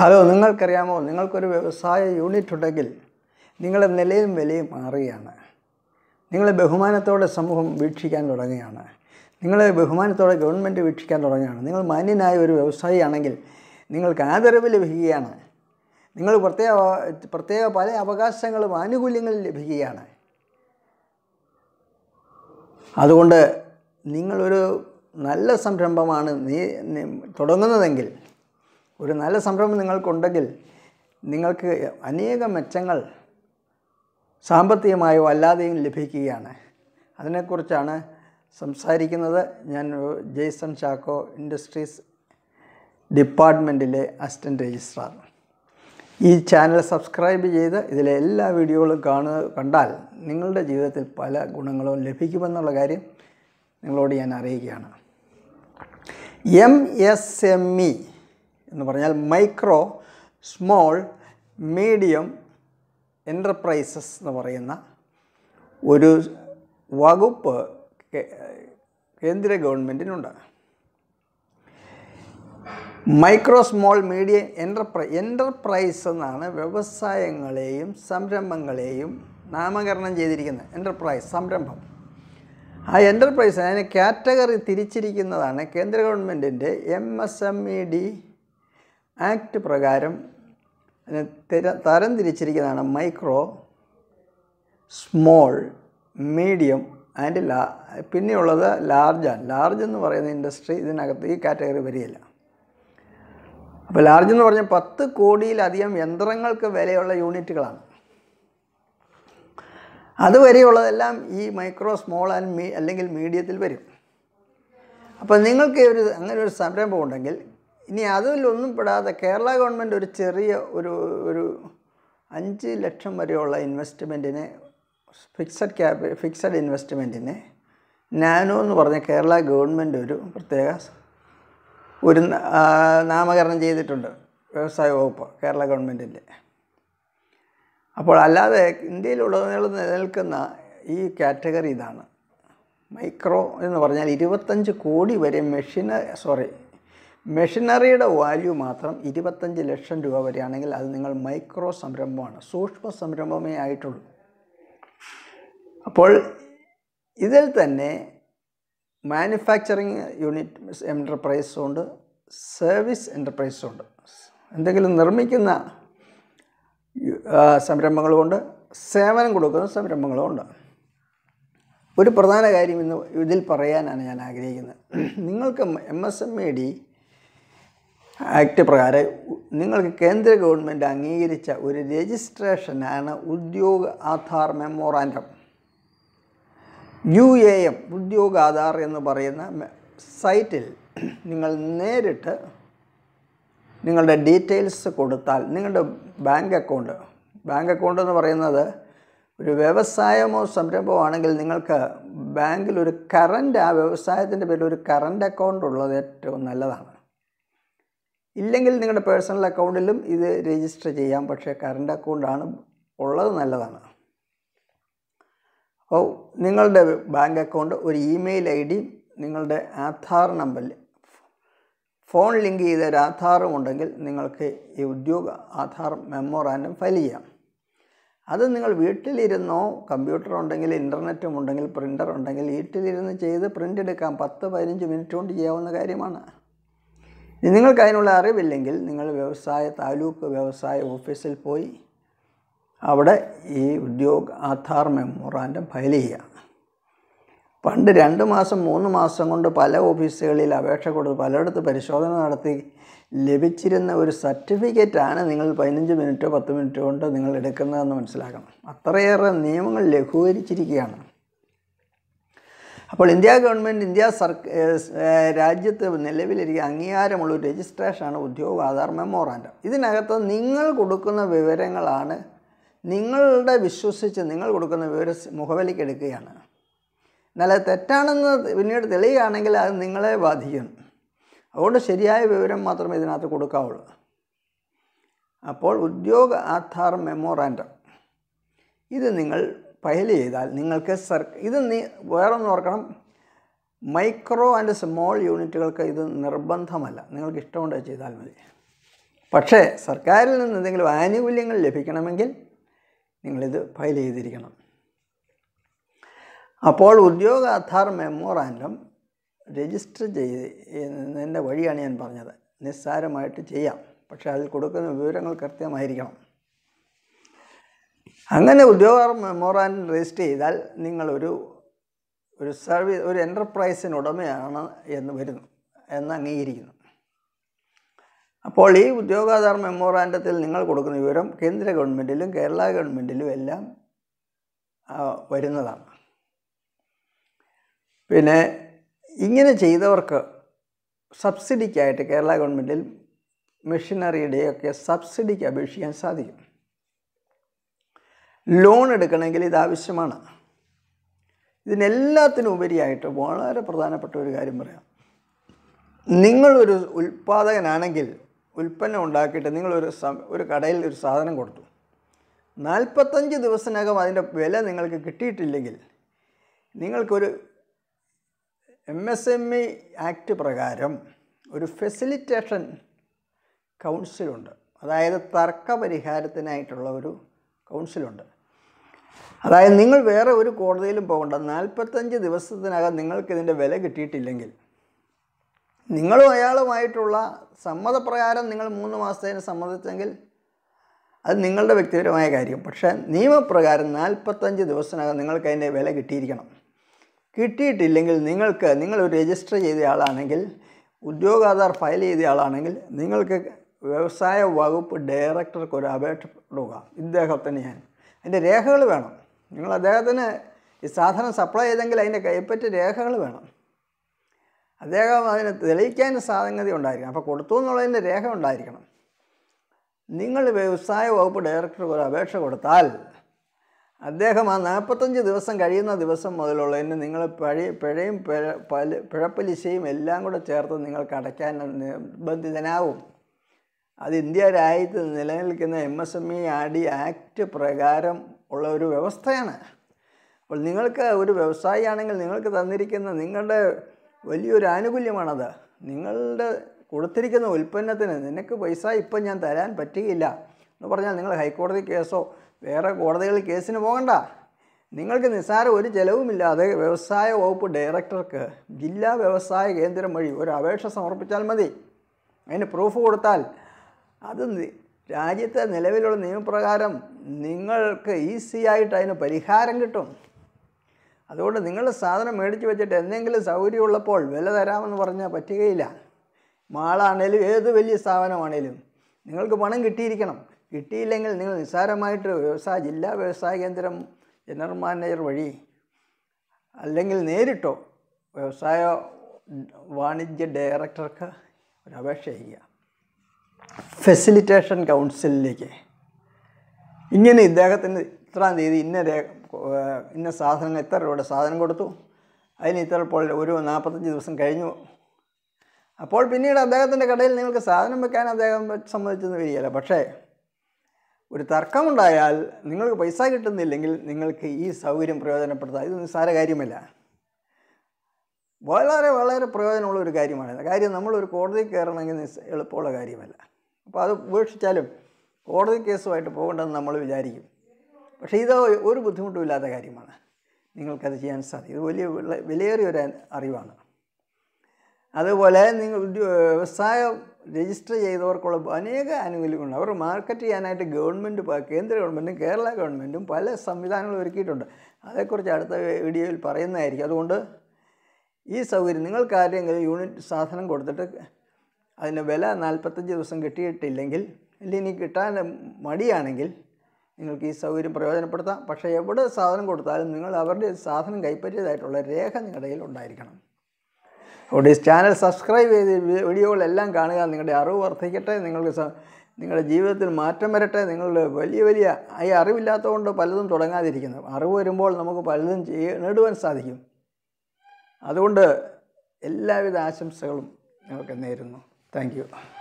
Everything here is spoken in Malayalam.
ഹലോ നിങ്ങൾക്കറിയാമോ നിങ്ങൾക്കൊരു വ്യവസായ യൂണിറ്റ് ഉണ്ടെങ്കിൽ നിങ്ങളുടെ നിലയും വിലയും മാറുകയാണ് നിങ്ങളെ ബഹുമാനത്തോടെ സമൂഹം വീക്ഷിക്കാൻ തുടങ്ങുകയാണ് നിങ്ങളെ ബഹുമാനത്തോടെ ഗവൺമെൻറ് വീക്ഷിക്കാൻ തുടങ്ങുകയാണ് നിങ്ങൾ മാന്യനായ ഒരു വ്യവസായിയാണെങ്കിൽ നിങ്ങൾക്ക് ആദരവ് ലഭിക്കുകയാണ് നിങ്ങൾ പ്രത്യേക പ്രത്യേക പല അവകാശങ്ങളും ആനുകൂല്യങ്ങളും ലഭിക്കുകയാണ് അതുകൊണ്ട് നിങ്ങളൊരു നല്ല സംരംഭമാണ് നീ തുടങ്ങുന്നതെങ്കിൽ ഒരു നല്ല സംരംഭം നിങ്ങൾക്കുണ്ടെങ്കിൽ നിങ്ങൾക്ക് അനേകം മെച്ചങ്ങൾ സാമ്പത്തികമായോ അല്ലാതെയും ലഭിക്കുകയാണ് അതിനെക്കുറിച്ചാണ് സംസാരിക്കുന്നത് ഞാൻ ജെയ്സൺ ചാക്കോ ഇൻഡസ്ട്രീസ് ഡിപ്പാർട്ട്മെൻറ്റിലെ അസിസ്റ്റൻറ്റ് രജിസ്ട്രാർ ഈ ചാനൽ സബ്സ്ക്രൈബ് ചെയ്ത് ഇതിലെ എല്ലാ വീഡിയോകളും കാണുക കണ്ടാൽ നിങ്ങളുടെ ജീവിതത്തിൽ പല ഗുണങ്ങളും ലഭിക്കുമെന്നുള്ള കാര്യം നിങ്ങളോട് ഞാൻ അറിയിക്കുകയാണ് എം എസ് എം ഇ എന്ന് പറഞ്ഞാൽ മൈക്രോ സ്മോൾ മീഡിയം എൻ്റർപ്രൈസസ് എന്ന് പറയുന്ന ഒരു വകുപ്പ് കേന്ദ്ര ഗവൺമെൻറ്റിനുണ്ട് മൈക്രോ സ്മോൾ മീഡിയം എൻ്റർപ്രൈ എൻ്റർപ്രൈസ് എന്നാണ് വ്യവസായങ്ങളെയും സംരംഭങ്ങളെയും നാമകരണം ചെയ്തിരിക്കുന്നത് എൻ്റർപ്രൈസ് സംരംഭം ആ എൻ്റർപ്രൈസ് അതിനെ കാറ്റഗറി തിരിച്ചിരിക്കുന്നതാണ് കേന്ദ്ര ഗവൺമെൻറ്റിൻ്റെ M S M E e D act പ്രകാരം തരം തരംതിരിച്ചിരിക്കുന്നതാണ് മൈക്രോ സ്മോൾ മീഡിയം ആൻഡ് ലാ പിന്നെയുള്ളത് ലാർജാണ് ലാർജ് എന്ന് പറയുന്ന ഇൻഡസ്ട്രി ഇതിനകത്ത് ഈ കാറ്റഗറി വരികയില്ല അപ്പോൾ ലാർജ് എന്ന് പറഞ്ഞാൽ പത്ത് കോടിയിലധികം യന്ത്രങ്ങൾക്ക് വിലയുള്ള യൂണിറ്റുകളാണ് അതുവരെയുള്ളതെല്ലാം ഈ മൈക്രോ സ്മോൾ ആൻഡ് മീ അല്ലെങ്കിൽ മീഡിയത്തിൽ വരും അപ്പോൾ നിങ്ങൾക്ക് ഒരു അങ്ങനെ ഒരു സംരംഭം ഉണ്ടെങ്കിൽ ഇനി അതിലൊന്നും പെടാതെ കേരള ഗവൺമെൻറ് ഒരു ചെറിയ ഒരു ഒരു അഞ്ച് ലക്ഷം വരെയുള്ള ഇൻവെസ്റ്റ്മെൻറ്റിനെ ഫിക്സഡ് ക്യാപ് ഫിക്സഡ് ഇൻവെസ്റ്റ്മെൻറ്റിനെ നാനോ എന്ന് പറഞ്ഞ കേരള ഗവൺമെൻറ് ഒരു പ്രത്യേക ഒരു നാമകരണം ചെയ്തിട്ടുണ്ട് വ്യവസായ വകുപ്പ് കേരള ഗവൺമെൻറ്റിൻ്റെ അപ്പോൾ അല്ലാതെ ഇന്ത്യയിലുടനീളം നിലനിൽക്കുന്ന ഈ കാറ്റഗറി ഇതാണ് മൈക്രോ എന്ന് പറഞ്ഞാൽ ഇരുപത്തഞ്ച് കോടി വരെ മെഷീൻ സോറി മെഷീനറിയുടെ വാല്യൂ മാത്രം ഇരുപത്തഞ്ച് ലക്ഷം രൂപ വരെയാണെങ്കിൽ അത് നിങ്ങൾ മൈക്രോ സംരംഭമാണ് സൂക്ഷ്മ സംരംഭമേ ആയിട്ടുള്ളൂ അപ്പോൾ ഇതിൽ തന്നെ മാനുഫാക്ചറിങ് യൂണിറ്റ് എൻ്റർപ്രൈസും ഉണ്ട് സർവീസ് എൻ്റർപ്രൈസും ഉണ്ട് എന്തെങ്കിലും നിർമ്മിക്കുന്ന സംരംഭങ്ങളുമുണ്ട് സേവനം കൊടുക്കുന്ന സംരംഭങ്ങളുമുണ്ട് ഒരു പ്രധാന കാര്യം ഇന്ന് ഇതിൽ പറയാനാണ് ഞാൻ ആഗ്രഹിക്കുന്നത് നിങ്ങൾക്ക് M S M E D act പ്രകാരം നിങ്ങൾക്ക് കേന്ദ്ര ഗവൺമെൻറ് അംഗീകരിച്ച ഒരു രജിസ്ട്രേഷനാണ് Udyog Aadhaar memorandum U A M Udyog Aadhaar എന്ന് പറയുന്ന സൈറ്റിൽ നിങ്ങൾ നേരിട്ട് നിങ്ങളുടെ ഡീറ്റെയിൽസ് കൊടുത്താൽ നിങ്ങളുടെ ബാങ്ക് അക്കൗണ്ട് ബാങ്ക് അക്കൗണ്ട് എന്ന് പറയുന്നത് ഒരു വ്യവസായമോ സംരംഭമാണെങ്കിൽ നിങ്ങൾക്ക് ബാങ്കിൽ ഒരു കറണ്ട് ആ വ്യവസായത്തിൻ്റെ പേരിൽ ഒരു കറണ്ട് അക്കൗണ്ട് ഉള്ളത് ഏറ്റവും നല്ലതാണ് ഇല്ലെങ്കിൽ നിങ്ങളുടെ പേഴ്സണൽ അക്കൗണ്ടിലും ഇത് രജിസ്റ്റർ ചെയ്യാം പക്ഷേ കറണ്ട് അക്കൗണ്ടാണ് ഉള്ളത് നല്ലതാണ് അപ്പോൾ നിങ്ങളുടെ ബാങ്ക് അക്കൗണ്ട് ഒരു ഇമെയിൽ ഐ ഡി നിങ്ങളുടെ ആധാർ നമ്പറിൽ ഫോൺ ലിങ്ക് ചെയ്ത ഒരു ആധാറും ഉണ്ടെങ്കിൽ നിങ്ങൾക്ക് ഈ ഉദ്യോഗ ആധാർ മെമ്മോറാൻഡം ഫയൽ ചെയ്യാം അത് നിങ്ങൾ വീട്ടിലിരുന്നോ കമ്പ്യൂട്ടർ ഉണ്ടെങ്കിൽ ഇൻ്റർനെറ്റും ഉണ്ടെങ്കിൽ പ്രിൻ്റർ ഉണ്ടെങ്കിൽ വീട്ടിലിരുന്ന് ചെയ്ത് പ്രിൻ്റ് എടുക്കാം പത്ത് പതിനഞ്ച് മിനിറ്റ് കൊണ്ട് ചെയ്യാവുന്ന കാര്യമാണ് നിങ്ങൾക്ക് അറിവില്ലെങ്കിൽ നിങ്ങൾ വ്യവസായ താലൂക്ക് വ്യവസായ ഓഫീസിൽ പോയി അവിടെ ഈ ഉദ്യോഗ ആധാർ മെമ്മോറാൻഡം ഫയൽ ചെയ്യുക പണ്ട് രണ്ട് മാസം മൂന്ന് മാസം കൊണ്ട് പല ഓഫീസുകളിൽ അപേക്ഷ കൊടുത്ത് പലയിടത്ത് പരിശോധന നടത്തി ലഭിച്ചിരുന്ന ഒരു സർട്ടിഫിക്കറ്റാണ് നിങ്ങൾ പതിനഞ്ച് മിനിറ്റോ പത്ത് മിനിറ്റോ കൊണ്ട് നിങ്ങൾ എടുക്കുന്നതെന്ന് മനസ്സിലാക്കണം അത്രയേറെ നിയമങ്ങൾ ലഘൂകരിച്ചിരിക്കുകയാണ് അപ്പോൾ ഇന്ത്യ ഗവൺമെൻറ് ഇന്ത്യ സർക്കാർ രാജ്യത്ത് നിലവിലിരിക്കുക അംഗീകാരമുള്ള ഒരു രജിസ്ട്രേഷനാണ് ഉദ്യോഗ ആധാർ മെമ്മോറാൻഡം ഇതിനകത്ത് നിങ്ങൾ കൊടുക്കുന്ന വിവരങ്ങളാണ് നിങ്ങളുടെ വിശ്വസിച്ച് നിങ്ങൾ കൊടുക്കുന്ന വിവരം മുഖവലിക്കെടുക്കുകയാണ് എന്നാൽ തെറ്റാണെന്ന് പിന്നീട് തെളിയുകയാണെങ്കിൽ അത് നിങ്ങളെ ബാധിക്കും അതുകൊണ്ട് ശരിയായ വിവരം മാത്രമേ ഇതിനകത്ത് കൊടുക്കാവുള്ളൂ അപ്പോൾ ഉദ്യോഗ ആധാർ മെമ്മോറാൻഡം ഇത് നിങ്ങൾ ഫയൽ ചെയ്താൽ നിങ്ങൾക്ക് സർ ഇത് നീ വേറൊന്ന് ഓർക്കണം മൈക്രോ ആൻഡ് സ്മോൾ യൂണിറ്റുകൾക്ക് ഇത് നിർബന്ധമല്ല നിങ്ങൾക്ക് ഇഷ്ടമുണ്ട് ചെയ്താൽ മതി പക്ഷേ സർക്കാരിൽ നിന്ന് എന്തെങ്കിലും ആനുകൂല്യങ്ങൾ ലഭിക്കണമെങ്കിൽ നിങ്ങളിത് ഫയൽ ചെയ്തിരിക്കണം അപ്പോൾ ഉദ്യോഗ ആധാർ മെമ്മോറാൻഡം രജിസ്റ്റർ ചെയ്യുന്നതിൻ്റെ വഴിയാണ് ഞാൻ പറഞ്ഞത് നിസ്സാരമായിട്ട് ചെയ്യാം പക്ഷേ അതിൽ കൊടുക്കുന്ന വിവരങ്ങൾ കൃത്യമായിരിക്കണം അങ്ങനെ ഉദ്യോഗാർ മെമ്മോറാൻഡം രജിസ്റ്റർ ചെയ്താൽ നിങ്ങളൊരു ഒരു സർവീസ് ഒരു എൻ്റർപ്രൈസിന് ഉടമയാണ് എന്ന് വരുന്നു എന്ന് അംഗീകരിക്കുന്നു അപ്പോൾ ഈ ഉദ്യോഗാധാർ മെമ്മോറാൻഡത്തിൽ നിങ്ങൾ കൊടുക്കുന്ന വിവരം കേന്ദ്ര ഗവൺമെൻറ്റിലും കേരള ഗവൺമെൻറ്റിലും എല്ലാം വരുന്നതാണ് പിന്നെ ഇങ്ങനെ ചെയ്തവർക്ക് സബ്സിഡിക്കായിട്ട് കേരള ഗവൺമെൻറ്റിൽ മെഷീനറിയുടെയൊക്കെ സബ്സിഡിക്ക് അപേക്ഷിക്കാൻ സാധിക്കും ലോൺ എടുക്കണമെങ്കിൽ ഇത് ആവശ്യമാണ് ഇതിനെല്ലാത്തിനും ഉപരിയായിട്ട് വളരെ പ്രധാനപ്പെട്ട ഒരു കാര്യം പറയാം നിങ്ങളൊരു ഉൽപ്പാദകനാണെങ്കിൽ ഉൽപ്പന്നം ഉണ്ടാക്കിയിട്ട് നിങ്ങളൊരു ഒരു കടയിൽ ഒരു സാധനം കൊടുത്തു നാൽപ്പത്തഞ്ച് ദിവസത്തിനകം അതിൻ്റെ വില നിങ്ങൾക്ക് കിട്ടിയിട്ടില്ലെങ്കിൽ നിങ്ങൾക്കൊരു M S M E act പ്രകാരം ഒരു ഫെസിലിറ്റേഷൻ കൗൺസിലുണ്ട് അതായത് തർക്ക പരിഹാരത്തിനായിട്ടുള്ള ഒരു കൗൺസിലുണ്ട് അതായത് നിങ്ങൾ വേറെ ഒരു കോടതിയിലും പോകണ്ട നാൽപ്പത്തഞ്ച് ദിവസത്തിനകം നിങ്ങൾക്ക് ഇതിൻ്റെ വില കിട്ടിയിട്ടില്ലെങ്കിൽ നിങ്ങളും അയാളുമായിട്ടുള്ള സമ്മതപ്രകാരം നിങ്ങൾ മൂന്ന് മാസത്തേന് സമ്മതിച്ചെങ്കിൽ അത് നിങ്ങളുടെ വ്യക്തിപരമായ കാര്യം പക്ഷേ നിയമപ്രകാരം നാൽപ്പത്തഞ്ച് ദിവസത്തിനകം നിങ്ങൾക്ക് അതിൻ്റെ വില കിട്ടിയിരിക്കണം കിട്ടിയിട്ടില്ലെങ്കിൽ നിങ്ങൾക്ക് നിങ്ങൾ രജിസ്റ്റർ ചെയ്ത ആളാണെങ്കിൽ ഉദ്യോഗാധാർ ഫയൽ ചെയ്ത ആളാണെങ്കിൽ നിങ്ങൾക്ക് വ്യവസായ വകുപ്പ് ഡയറക്ടർക്ക് ഒരു അപേക്ഷ കൊടുക്കുക ഇദ്ദേഹത്തിന് ഞാൻ അതിൻ്റെ രേഖകൾ വേണം നിങ്ങൾ അദ്ദേഹത്തിന് ഈ സാധനം സപ്ലൈ ചെയ്തെങ്കിൽ അതിൻ്റെ കൈപ്പറ്റ് രേഖകൾ വേണം അദ്ദേഹം അതിന് തെളിയിക്കാൻ സാധനഗതി ഉണ്ടായിരിക്കണം അപ്പോൾ കൊടുത്തു എന്നുള്ളതിൻ്റെ രേഖ ഉണ്ടായിരിക്കണം നിങ്ങൾ വ്യവസായ വകുപ്പ് ഡയറക്ടർക്ക് ഒരു അപേക്ഷ കൊടുത്താൽ അദ്ദേഹം ആ നാൽപ്പത്തഞ്ച് ദിവസം കഴിയുന്ന ദിവസം മുതലുള്ളതിന് നിങ്ങൾ പഴി പിഴയും പിഴ പിഴപ്പലിശയും എല്ലാം കൂടെ ചേർത്ത് നിങ്ങൾക്ക് അടയ്ക്കാൻ നിർബന്ധിതനാവും അത് ഇന്ത്യ രാജ്യത്ത് നിലനിൽക്കുന്ന M S M E e R D act പ്രകാരം ഉള്ള ഒരു വ്യവസ്ഥയാണ് അപ്പോൾ നിങ്ങൾക്ക് ഒരു വ്യവസായിയാണെങ്കിൽ നിങ്ങൾക്ക് തന്നിരിക്കുന്ന നിങ്ങളുടെ വലിയൊരു ആനുകൂല്യമാണത് നിങ്ങളുടെ കൊടുത്തിരിക്കുന്ന ഉൽപ്പന്നത്തിന് നിനക്ക് പൈസ ഇപ്പം ഞാൻ തരാൻ പറ്റുകയില്ല എന്ന് പറഞ്ഞാൽ നിങ്ങൾ ഹൈക്കോടതി കേസോ വേറെ കോടതികളിൽ കേസിന് പോകണ്ട നിങ്ങൾക്ക് നിസ്സാര ഒരു ചെലവുമില്ലാതെ വ്യവസായ വകുപ്പ് ഡയറക്ടർക്ക് ജില്ലാ വ്യവസായ കേന്ദ്രം വഴി ഒരു അപേക്ഷ സമർപ്പിച്ചാൽ മതി അതിന് പ്രൂഫ് കൊടുത്താൽ അത് രാജ്യത്തെ നിലവിലുള്ള നിയമപ്രകാരം നിങ്ങൾക്ക് ഈസിയായിട്ട് അതിന് പരിഹാരം കിട്ടും അതുകൊണ്ട് നിങ്ങൾ സാധനം മേടിച്ച് വെച്ചിട്ട് എന്തെങ്കിലും ഉള്ളപ്പോൾ വില തരാമെന്ന് പറഞ്ഞാൽ പറ്റുകയില്ല മാളാണേലും ഏത് വലിയ സ്ഥാപനമാണേലും നിങ്ങൾക്ക് പണം കിട്ടിയിരിക്കണം കിട്ടിയില്ലെങ്കിൽ നിങ്ങൾ നിസ്സാരമായിട്ട് വ്യവസായ ജില്ലാ വ്യവസായ കേന്ദ്രം ജനറൽ മാനേജർ വഴി അല്ലെങ്കിൽ നേരിട്ടോ വ്യവസായ വാണിജ്യ ഡയറക്ടർക്ക് ഒരു അപേക്ഷ ചെയ്യുക ഫെസിലിറ്റേഷൻ കൗൺസിലിലേക്ക് ഇങ്ങനെ ഇദ്ദേഹത്തിന് ഇത്രാം തീയതി ഇന്ന ഇന്ന സാധനങ്ങൾ ഇത്ര രൂപയുടെ സാധനം കൊടുത്തു അതിന് ഇത്ര ഇപ്പോൾ ഒരു നാൽപ്പത്തഞ്ച് ദിവസം കഴിഞ്ഞു അപ്പോൾ പിന്നീട് അദ്ദേഹത്തിൻ്റെ കടയിൽ നിങ്ങൾക്ക് സാധനം വെക്കാൻ അദ്ദേഹം സംബന്ധിച്ചെന്ന് വരികയില്ല പക്ഷേ ഒരു തർക്കമുണ്ടായാൽ നിങ്ങൾക്ക് പൈസ കിട്ടുന്നില്ലെങ്കിൽ നിങ്ങൾക്ക് ഈ സൗകര്യം പ്രയോജനപ്പെടുത്താം ഇത് നിസ്സാര കാര്യമല്ല വളരെ വളരെ പ്രയോജനമുള്ള ഒരു കാര്യമാണ് കാര്യം നമ്മളൊരു കോടതി കയറണമെങ്കിൽ എളുപ്പമുള്ള കാര്യമല്ല അപ്പോൾ അത് ഉപേക്ഷിച്ചാലും കോടതി കേസുമായിട്ട് പോകേണ്ടെന്ന് നമ്മൾ വിചാരിക്കും പക്ഷേ ഇത് ഒരു ബുദ്ധിമുട്ടും ഇല്ലാത്ത കാര്യമാണ് നിങ്ങൾക്കത് ചെയ്യാൻ സാധിക്കും ഇത് വലിയ വിലയേറിയ ഒരു അറിവാണ് അതുപോലെ നിങ്ങൾ വ്യവസായം രജിസ്റ്റർ ചെയ്തവർക്കുള്ള അനേക ആനുകൂല്യങ്ങളുണ്ട് അവർ മാർക്കറ്റ് ചെയ്യാനായിട്ട് ഗവൺമെൻറ് കേന്ദ്ര ഗവൺമെൻറ്റും കേരള ഗവൺമെൻറ്റും പല സംവിധാനങ്ങളും ഒരുക്കിയിട്ടുണ്ട് അതേക്കുറിച്ച് അടുത്ത വീഡിയോയിൽ പറയുന്നതായിരിക്കും അതുകൊണ്ട് ഈ സൗകര്യം നിങ്ങൾക്ക് ആരെങ്കിലും യൂണിറ്റ് സാധനം കൊടുത്തിട്ട് അതിന് വില നാൽപ്പത്തഞ്ച് ദിവസം കിട്ടിയിട്ടില്ലെങ്കിൽ ഇനി കിട്ടാൻ മടിയാണെങ്കിൽ നിങ്ങൾക്ക് ഈ സൗകര്യം പ്രയോജനപ്പെടുത്താം പക്ഷേ എവിടെ സാധനം കൊടുത്താലും നിങ്ങൾ അവരുടെ സാധനം കൈപ്പറ്റിയതായിട്ടുള്ള രേഖ നിങ്ങളുടെ കയ്യിൽ ഉണ്ടായിരിക്കണം അതുകൊണ്ട് ഈ ചാനൽ സബ്സ്ക്രൈബ് ചെയ്ത് വീഡിയോകളെല്ലാം കാണുക നിങ്ങളുടെ അറിവ് വർദ്ധിക്കട്ടെ നിങ്ങൾക്ക് നിങ്ങളുടെ ജീവിതത്തിൽ മാറ്റം വരട്ടെ നിങ്ങളുടെ വലിയ വലിയ ഈ അറിവില്ലാത്തതുകൊണ്ട് പലതും തുടങ്ങാതിരിക്കുന്നു അറിവ് വരുമ്പോൾ നമുക്ക് പലതും ചെയ്യ നേടുവാൻ സാധിക്കും അതുകൊണ്ട് എല്ലാവിധ ആശംസകളും നിങ്ങൾക്ക് നേരുന്നു Thank you.